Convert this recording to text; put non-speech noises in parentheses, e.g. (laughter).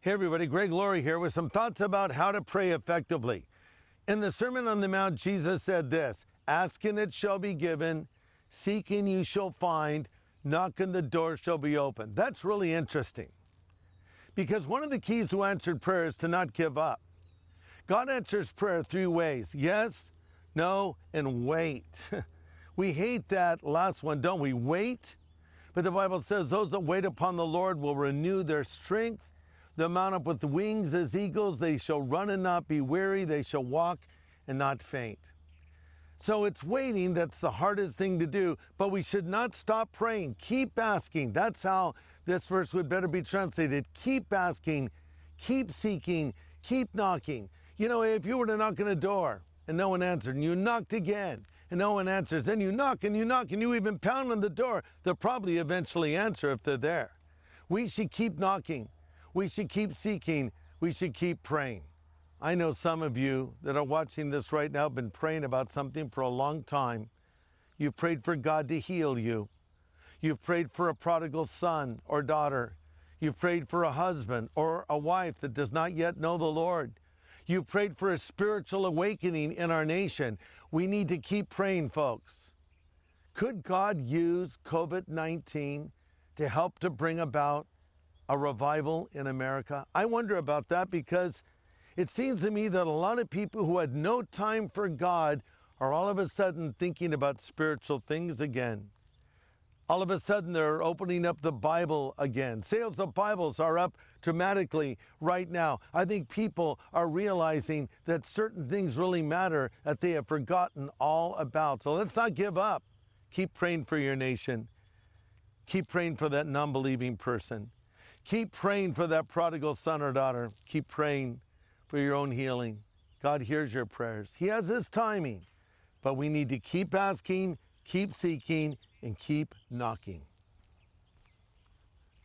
Hey, everybody, Greg Laurie here with some thoughts about how to pray effectively. In the Sermon on the Mount, Jesus said this Ask and it shall be given, seek and you shall find, knock and the door shall be opened. That's really interesting because one of the keys to answered prayer is to not give up. God answers prayer three ways yes, no, and wait. (laughs) we hate that last one, don't we? Wait. But the Bible says those that wait upon the Lord will renew their strength They'll mount up with wings as eagles. They shall run and not be weary. They shall walk and not faint. So it's waiting that's the hardest thing to do, but we should not stop praying. Keep asking. That's how this verse would better be translated. Keep asking, keep seeking, keep knocking. You know, if you were to knock on a door and no one answered, and you knocked again and no one answers, then you knock and you knock and you even pound on the door, they'll probably eventually answer if they're there. We should keep knocking. We should keep seeking. We should keep praying. I know some of you that are watching this right now have been praying about something for a long time. You've prayed for God to heal you. You've prayed for a prodigal son or daughter. You've prayed for a husband or a wife that does not yet know the Lord. You've prayed for a spiritual awakening in our nation. We need to keep praying, folks. Could God use COVID 19 to help to bring about a revival in America? I wonder about that because it seems to me that a lot of people who had no time for God are all of a sudden thinking about spiritual things again. All of a sudden, they're opening up the Bible again. Sales of Bibles are up dramatically right now. I think people are realizing that certain things really matter that they have forgotten all about. So let's not give up. Keep praying for your nation. Keep praying for that non believing person. Keep praying for that prodigal son or daughter. Keep praying for your own healing. God hears your prayers. He has his timing, but we need to keep asking, keep seeking, and keep knocking.